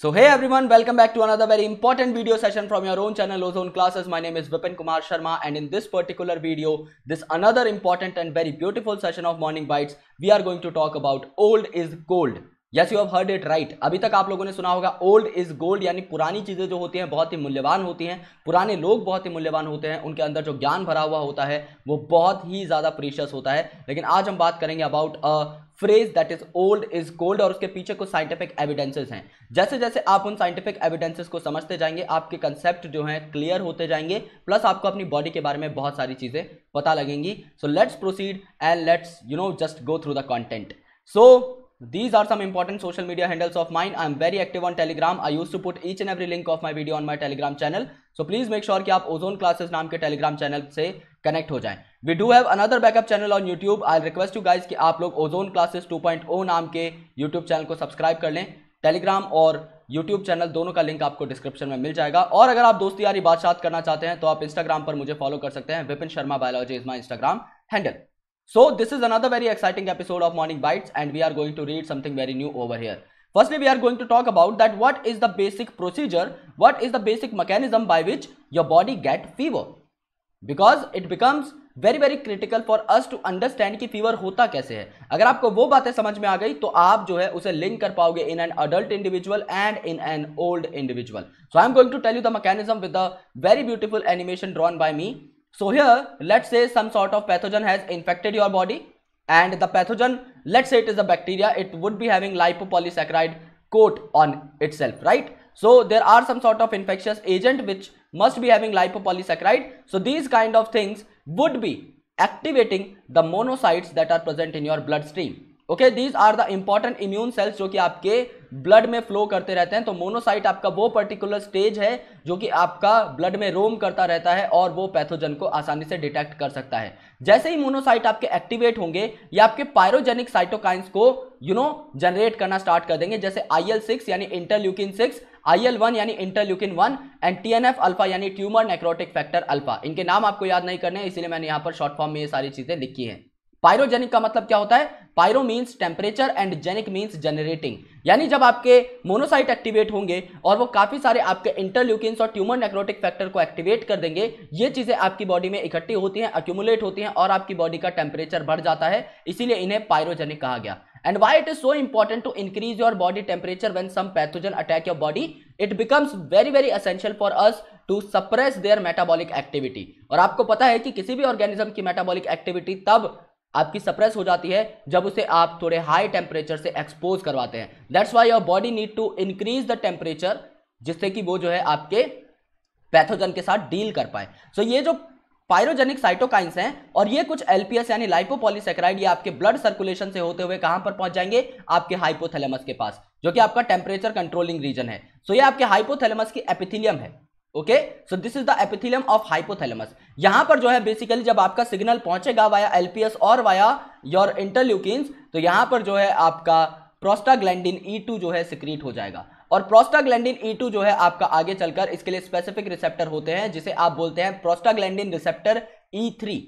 So hey everyone, welcome back to another very important video session from your own channel Ozone Classes. My name is Vipin Kumar Sharma and in this particular video, this another important and very beautiful session of Morning Bites, we are going to talk about old is gold. Yes you have heard it right अभी तक आप लोगों ने सुना होगा old is gold यानी पुरानी चीज़ें जो होती हैं बहुत ही मूल्यवान होती हैं पुराने लोग बहुत ही मूल्यवान होते हैं उनके अंदर जो ज्ञान भरा हुआ होता है वो बहुत ही ज़्यादा प्रीशियस होता है लेकिन आज हम बात करेंगे about a phrase that is old is gold और उसके पीछे कुछ साइंटिफिक एविडेंसेज हैं जैसे जैसे आप उन साइंटिफिक एविडेंसेस को समझते जाएंगे आपके कंसेप्ट जो हैं क्लियर होते जाएंगे प्लस आपको अपनी बॉडी के बारे में बहुत सारी चीज़ें पता लगेंगी so let's proceed and let's you know just go through the content so These are some important social media handles of mine. I am very active on Telegram. I use to put each and every link of my video on my Telegram channel so please make sure कि आप ozone classes नाम के Telegram channel से connect हो जाए we do have another backup channel on YouTube I request you guys कि आप लोग ओजोन क्लासेस ओ नाम के यूट्यूब चैनल को सब्सक्राइब कर लें टेलीग्राम और यूट्यूब चैनल दोनों का लिंक आपको डिस्क्रिप्शन में मिल जाएगा और अगर आप दोस्ती यारी बातचीत करना चाहते हैं तो आप इंस्टाग्राम पर मुझे फॉलो कर सकते हैं Vipin Sharma biology is my Instagram handle so this is another very exciting episode of morning bites and we are going to read something very new over here firstly we are going to talk about that what is the basic procedure what is the basic mechanism by which your body get fever because it becomes very very critical for us to understand कि fever होता कैसे है अगर आपको वो बातें समझ में आ गई तो आप जो है उसे लिंक कर पाओगे in an adult individual and in an old individual so I am going to tell you the mechanism with the very beautiful animation drawn by me So here, let's say some sort of pathogen has infected your body and the pathogen, let's say it is a bacteria, it would be having lipopolysaccharide coat on itself, right? So there are some sort of infectious agent which must be having lipopolysaccharide. So these kind of things would be activating the monocytes that are present in your bloodstream. Okay, these are the important immune cells जो कि blood में flow करते रहते हैं तो monocyte आपका वो particular stage है जो कि आपका ब्लड में रोम करता रहता है और वो पैथोजन को आसानी से डिटेक्ट कर सकता है जैसे ही मोनोसाइट आपके एक्टिवेट होंगे या आपके पायरोजेनिक साइटोकाइंस को यू नो जनरेट करना स्टार्ट कर देंगे जैसे आई एल सिक्स यानी interleukin six I L one यानी interleukin one and T N F alpha यानी ट्यूमर नेक्रोटिक फैक्टर अल्फा इनके नाम आपको याद नहीं करने इसलिए मैंने यहाँ पर शॉर्ट फॉर्म में ये सारी चीज़ें लिखी हैं पायरोजेनिक का मतलब क्या होता है pyro means temperature and genic means generating यानी जब आपके मोनोसाइट एक्टिवेट होंगे और वो काफी सारे आपके इंटरल्यूकिन और ट्यूमर नेक्रोटिक फैक्टर को एक्टिवेट कर देंगे ये चीजें आपकी बॉडी में इकट्ठी होती हैं अक्यूमुलेट होती हैं और आपकी बॉडी का टेम्परेचर बढ़ जाता है इसीलिए इन्हें पायरोजेनिक कहा गया and why it is so important to increase your body temperature when some pathogen attack your body it becomes very very essential for us to suppress their metabolic activity और आपको पता है कि किसी भी ऑर्गेनिज्म की मेटाबॉलिक एक्टिविटी तब आपकी सप्रेस हो जाती है जब उसे आप थोड़े हाई टेम्परेचर से एक्सपोज करवाते हैं that's why your body need to increase the temperature जिससे कि वो जो है आपके पैथोजन के साथ डील कर पाए सो so ये जो पायरोजेनिक साइटोकाइंस हैं और ये कुछ एलपीएस यानी लाइपोपॉलीसेक्राइड ये आपके ब्लड सर्कुलेशन से होते हुए कहां पर पहुंच जाएंगे आपके हाइपोथैलेमस के पास जो कि आपका टेम्परेचर कंट्रोलिंग रीजन है सो so ये आपके हाइपोथैलेमस की एपिथिलियम है okay so this is the epithelium of hypothalamus यहां पर जो है बेसिकली जब आपका सिग्नल पहुंचेगा वाया एलपीएस और वाया योर इंटरल्यूकिन तो यहां पर जो है आपका प्रोस्टाग्लैंडिन ई टू जो है सिक्रीट हो जाएगा और प्रोस्टाग्लैंडिन ई टू जो है आपका आगे चलकर इसके लिए स्पेसिफिक रिसेप्टर होते हैं जिसे आप बोलते हैं prostaglandin receptor E three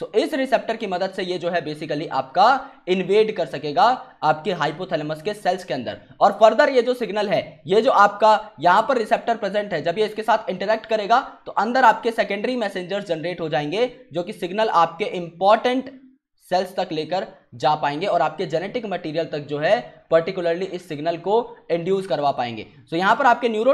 so so, इस रिसेप्टर की मदद से ये जो है बेसिकली आपका इन्वेड कर सकेगा आपके हाइपोथैलेमस के सेल्स के अंदर और फर्दर ये जो सिग्नल है ये जो आपका यहां पर रिसेप्टर प्रेजेंट है जब ये इसके साथ इंटरेक्ट करेगा तो अंदर आपके सेकेंडरी मैसेंजर्स जनरेट हो जाएंगे जो कि सिग्नल आपके इंपॉर्टेंट सेल्स तक लेकर जा पाएंगे और आपके जेनेटिक मटेरियल तक जो है पर्टिकुलरली इस सिग्नल को इंड्यूस करवा पाएंगे सो so, यहाँ पर आपके न्यूरो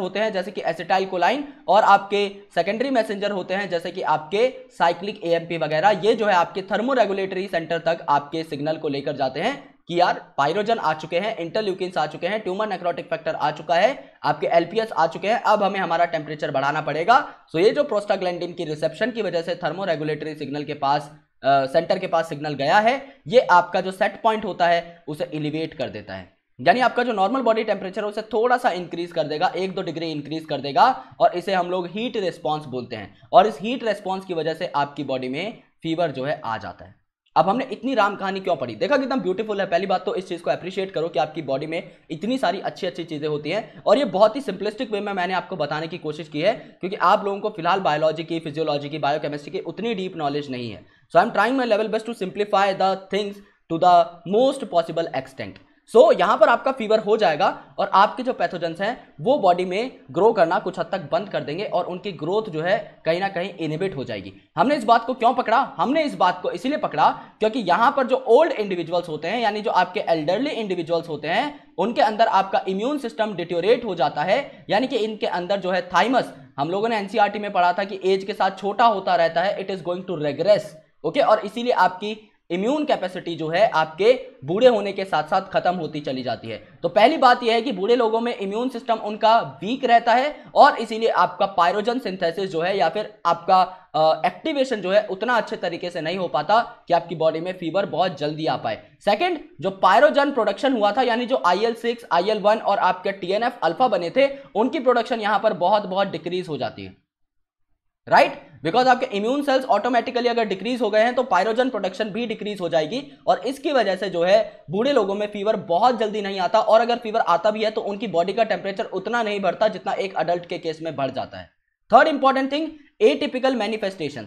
होते हैं जैसे कि एसिटाइल कोलाइन और आपके सेकेंडरी मैसेंजर होते हैं जैसे कि आपके साइक्लिक ए वगैरह ये जो है आपके थर्मोरेगुलेटरी सेंटर तक आपके सिग्नल को लेकर जाते हैं कि यार पायरोजन आ चुके हैं इंटरल्यूकिन आ चुके हैं ट्यूमर नेक्रोटिक फैक्टर आ चुका है आपके एलपीएस आ चुके हैं अब हमें हमारा टेम्परेचर बढ़ाना पड़ेगा सो ये जो प्रोस्टाग्लैंडिन की रिसेप्शन की वजह से थर्मोरेगुलेटरी सिग्नल के पास सेंटर के पास सिग्नल गया है ये आपका जो सेट पॉइंट होता है उसे इलिवेट कर देता है यानी आपका जो नॉर्मल बॉडी टेम्परेचर है उसे थोड़ा सा इंक्रीज कर देगा एक दो डिग्री इंक्रीज कर देगा और इसे हम लोग हीट रिस्पॉन्स बोलते हैं और इस हीट रिस्पॉन्स की वजह से आपकी बॉडी में फीवर जो है आ जाता है अब हमने इतनी राम कहानी क्यों पढ़ी देखा कितना ब्यूटीफुल है पहली बात तो इस चीज़ को अप्रिशिएट करो कि आपकी बॉडी में इतनी सारी अच्छी अच्छी चीज़ें होती हैं और ये बहुत ही सिंपलिस्टिक वे में मैंने आपको बताने की कोशिश की है क्योंकि आप लोगों को फिलहाल बायोलॉजी की फिजियोलॉजी की बायोकेमिस्ट्री की उतनी डीप नॉलेज नहीं है so I am trying my level best to simplify the things to the most possible extent so so, यहाँ पर आपका फीवर हो जाएगा और आपके जो पैथोजेंस हैं वो बॉडी में ग्रो करना कुछ हद तक बंद कर देंगे और उनकी ग्रोथ जो है कहीं ना कहीं इनिबिट हो जाएगी हमने इस बात को क्यों पकड़ा हमने इस बात को इसीलिए पकड़ा क्योंकि यहाँ पर जो ओल्ड इंडिविजुअल्स होते हैं यानी जो आपके एल्डरली इंडिविजुअल्स होते हैं उनके अंदर आपका इम्यून सिस्टम डिट्योरेट हो जाता है यानी कि इनके अंदर जो है थाइमस हम लोगों ने एनसीआरटी e में पढ़ा था कि एज के साथ छोटा होता रहता है it is going to regress okay और इसीलिए आपकी इम्यून कैपेसिटी जो है आपके बूढ़े होने के साथ साथ खत्म होती चली जाती है तो पहली बात यह है कि बूढ़े लोगों में इम्यून सिस्टम उनका वीक रहता है और इसीलिए आपका पायरोजन सिंथेसिस जो है या फिर आपका एक्टिवेशन जो है उतना अच्छे तरीके से नहीं हो पाता कि आपकी बॉडी में फीवर बहुत जल्दी आ पाए सेकंड जो पायरोजन प्रोडक्शन हुआ था यानी जो I L six I L one और आपके टी एन एफ अल्फा बने थे उनकी प्रोडक्शन यहाँ पर बहुत बहुत डिक्रीज हो जाती है राइट बिकॉज आपके इम्यून सेल्स ऑटोमेटिकली अगर डिक्रीज हो गए हैं तो पायरोजन प्रोडक्शन भी डिक्रीज हो जाएगी और इसकी वजह से जो है बूढ़े लोगों में फीवर बहुत जल्दी नहीं आता और अगर फीवर आता भी है तो उनकी बॉडी का टेम्परेचर उतना नहीं बढ़ता जितना एक अडल्ट के केस में बढ़ जाता है third important thing a typical manifestation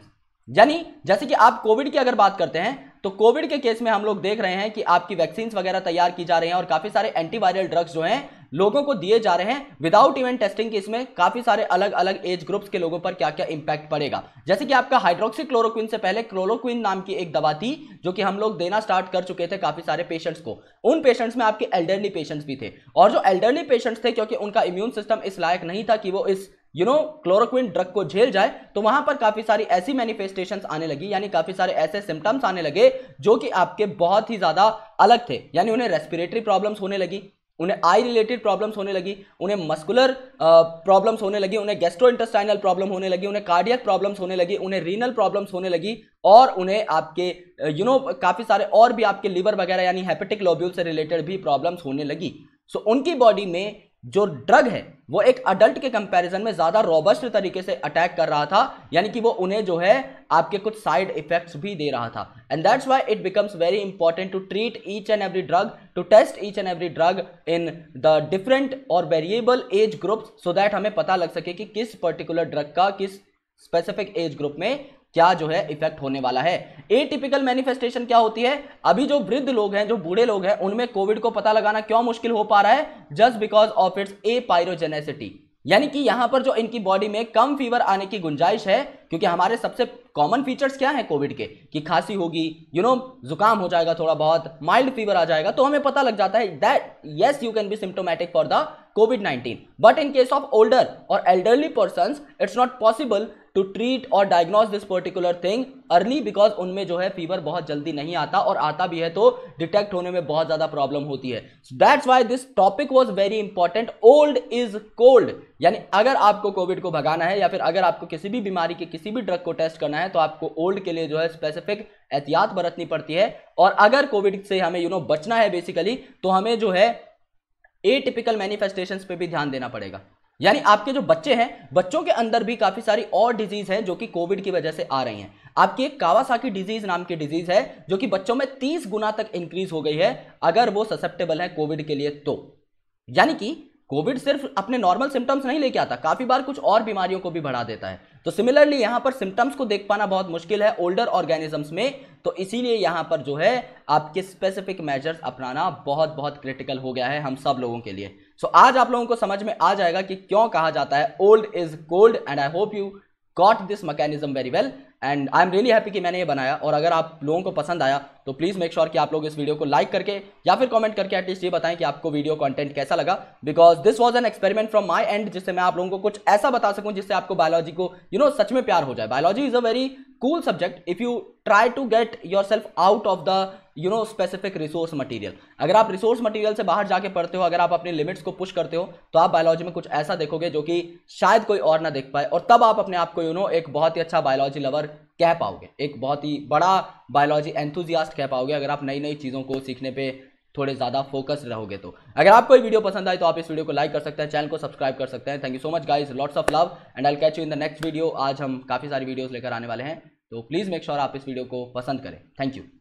यानी जैसे कि आप कोविड की अगर बात करते हैं तो कोविड के केस में हम लोग देख रहे हैं कि आपकी वैक्सीन वगैरह तैयार की जा रही हैं और काफी सारे एंटीवायरल ड्रग्स जो हैं लोगों को दिए जा रहे हैं विदाउट इवेंट टेस्टिंग के इसमें काफी सारे अलग अलग एज ग्रुप्स के लोगों पर क्या क्या इंपैक्ट पड़ेगा जैसे कि आपका हाइड्रोक्सी क्लोरोक्विन से पहले क्लोरोक्विन नाम की एक दवा थी जो कि हम लोग देना स्टार्ट कर चुके थे काफी सारे पेशेंट्स को उन पेशेंट्स में आपके एल्डरली पेशेंट्स भी थे और जो एल्डरली पेशेंट्स थे क्योंकि उनका इम्यून सिस्टम इस लायक नहीं था कि वो इस यू नो क्लोरोक्विन ड्रग को झेल जाए तो वहां पर काफी सारी ऐसी मैनिफेस्टेशंस आने लगी यानी काफी सारे ऐसे सिम्टम्स आने लगे जो कि आपके बहुत ही ज्यादा अलग थे यानी उन्हें रेस्पिरेटरी प्रॉब्लम्स होने लगी उन्हें आई रिलेटेड प्रॉब्लम्स होने लगी उन्हें मस्कुलर प्रॉब्लम्स uh, होने लगी उन्हें गेस्ट्रो इंटेस्टाइनल प्रॉब्लम होने लगी उन्हें कार्डियक प्रॉब्लम्स होने लगी उन्हें रीनल प्रॉब्लम्स होने लगी और उन्हें आपके यू नो काफ़ी सारे और भी आपके लीवर वगैरह यानी हेपेटिक लोब्यूल से रिलेटेड भी प्रॉब्लम्स होने लगी सो so, उनकी बॉडी में जो ड्रग है वो एक अडल्ट के कंपैरिजन में ज़्यादा रोबस्ट तरीके से अटैक कर रहा था यानी कि वो उन्हें जो है आपके कुछ साइड इफेक्ट्स भी दे रहा था and that's why it becomes very important to treat each and every drug to test each and every drug in the different और variable age groups so that हमें पता लग सके कि किस पर्टिकुलर ड्रग का किस स्पेसिफिक एज ग्रुप में क्या जो है इफेक्ट होने वाला है ए टिपिकल मैनिफेस्टेशन क्या होती है अभी जो वृद्ध लोग हैं जो बूढ़े लोग हैं उनमें कोविड को पता लगाना क्यों मुश्किल हो पा रहा है just because of it's a pyrogenicity यानी कि यहां पर जो इनकी बॉडी में कम फीवर आने की गुंजाइश है क्योंकि हमारे सबसे कॉमन फीचर्स क्या हैं कोविड के कि खांसी होगी यू नो जुकाम हो जाएगा थोड़ा बहुत माइल्ड फीवर आ जाएगा तो हमें पता लग जाता है that yes you can be symptomatic for the COVID 19 but in case of older और elderly person it's not possible to treat और diagnose this particular thing early because उनमें जो है फीवर बहुत जल्दी नहीं आता और आता भी है तो डिटेक्ट होने में बहुत ज्यादा प्रॉब्लम होती है that's why this topic was very important old is cold यानी अगर आपको कोविड को भगाना है या फिर अगर आपको किसी भी बीमारी के किसी भी ड्रग को टेस्ट करना है तो आपको ओल्ड के लिए जो है स्पेसिफिक एहतियात बरतनी पड़ती है और अगर कोविड से हमें यू you नो know, बचना है बेसिकली तो हमें जो है ए टिपिकल मैनिफेस्टेशन पर भी ध्यान देना पड़ेगा यानी आपके जो बच्चे हैं बच्चों के अंदर भी काफ़ी सारी और डिजीज़ हैं जो कि कोविड की वजह से आ रही हैं आपकी एक कावासाकी डिजीज़ नाम की डिजीज़ है जो कि बच्चों में तीस गुना तक इंक्रीज हो गई है अगर वो ससेप्टेबल है कोविड के लिए तो यानी कि कोविड सिर्फ अपने नॉर्मल सिम्टम्स नहीं लेके आता काफ़ी बार कुछ और बीमारियों को भी बढ़ा देता है तो सिमिलरली यहां पर सिम्टम्स को देख पाना बहुत मुश्किल है ओल्डर ऑर्गेनिजम्स में तो इसीलिए यहां पर जो है आपके स्पेसिफिक मेजर्स अपनाना बहुत बहुत क्रिटिकल हो गया है हम सब लोगों के लिए सो so, आज आप लोगों को समझ में आ जाएगा कि क्यों कहा जाता है old is cold and I hope you got this mechanism very well and I am really happy कि मैंने ये बनाया और अगर आप लोगों को पसंद आया तो प्लीज़ मेक श्योर कि आप लोग इस वीडियो को लाइक करके या फिर कमेंट करके एटलीस्ट ये बताएं कि आपको वीडियो कंटेंट कैसा लगा because this was an experiment from my end जिससे मैं आप लोगों को कुछ ऐसा बता सकूं जिससे आपको बायोलॉजी को यू you नो know, सच में प्यार हो जाए biology is a very cool subject if you try to get yourself out of the you know specific resource material अगर आप resource material से बाहर जाके पढ़ते हो अगर आप अपने limits को push करते हो तो आप biology में कुछ ऐसा देखोगे जो कि शायद कोई और ना देख पाए और तब आप अपने आप को यू you नो know, एक बहुत ही अच्छा biology lover कह पाओगे एक बहुत ही बड़ा बायोलॉजी एंथुजियास्ट कह पाओगे अगर आप नई नई चीज़ों को सीखने पे थोड़े ज़्यादा फोकस रहोगे तो अगर आपको ये वीडियो पसंद आए तो आप इस वीडियो को लाइक कर सकते हैं चैनल को सब्सक्राइब कर सकते हैं thank you so much guys lots of love and I catch you in the next video आज हम काफ़ी सारी वीडियोज लेकर आने वाले हैं तो प्लीज़ मेक श्योर आप इस वीडियो को पसंद करें थैंक यू